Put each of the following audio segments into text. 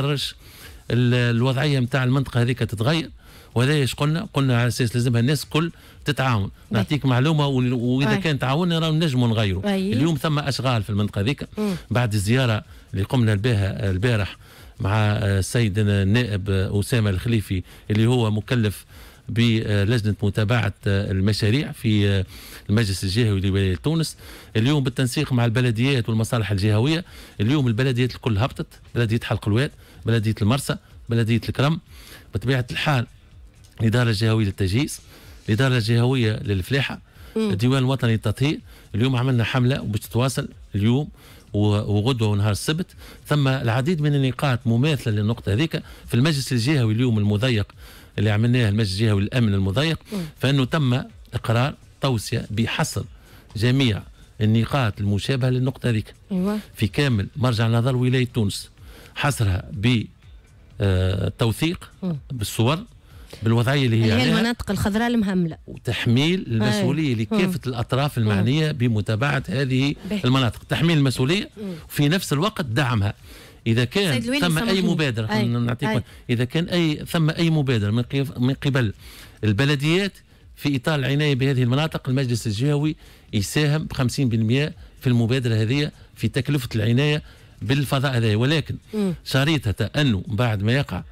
تقررش الوضعيه نتاع المنطقه هذيك تتغير وهذا ايش قلنا؟ قلنا على اساس لازمها الناس الكل تتعاون، نعطيك معلومه واذا كان تعاوننا راه نجموا نغيروا، اليوم ثم اشغال في المنطقه هذيك بعد الزياره اللي قمنا بها البارح مع السيد النائب اسامه الخليفي اللي هو مكلف بلجنه متابعه المشاريع في المجلس الجهوي لولايه تونس اليوم بالتنسيق مع البلديات والمصالح الجهويه اليوم البلديات الكل هبطت بلديه حلق الواد بلديه المرسى بلديه الكرم بطبيعه الحال الاداره الجهويه للتجهيز الاداره الجهويه للفلاحه الديوان الوطني للتطهير اليوم عملنا حمله وباش تتواصل اليوم وغدوه ونهار السبت ثم العديد من النقاط مماثله للنقطه هذيك في المجلس الجهوي اليوم المضيق اللي عملناه المجلس الجهوي للامن المضيق فانه تم اقرار توصيه بحصر جميع النقاط المشابهه للنقطه هذيك أيوة. في كامل مرجع نظر ولايه تونس حصرها بالتوثيق آه، بالصور بالوضعيه اللي هي, هي المناطق الخضراء المهمله وتحميل المسؤوليه لكافه الاطراف المعنيه بمتابعه هذه المناطق تحميل المسؤوليه وفي نفس الوقت دعمها اذا كان ثم اي مبادره أي. نعطيك اذا كان اي ثم اي مبادره من من قبل البلديات في اطار العنايه بهذه المناطق المجلس الجهوي يساهم ب 50% في المبادره هذه في تكلفه العنايه بالفضاء هذايا ولكن شريطه انه بعد ما يقع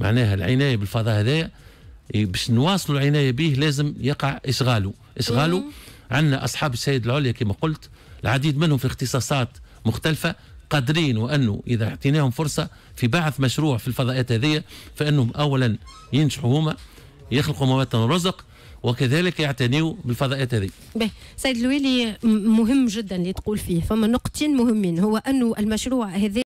معناها العنايه بالفضاء هذايا باش نواصلوا العنايه به لازم يقع اشغاله اشغاله عندنا اصحاب السيد العليا كما قلت العديد منهم في اختصاصات مختلفه قادرين وانه اذا اعطيناهم فرصه في بعث مشروع في الفضاءات هذه فانهم اولا ينجحوا هما يخلقوا مواطن رزق وكذلك يعتنيوا بالفضاءات هذه. به سيد الوالي مهم جدا اللي تقول فيه فما نقطتين مهمين هو انه المشروع هذا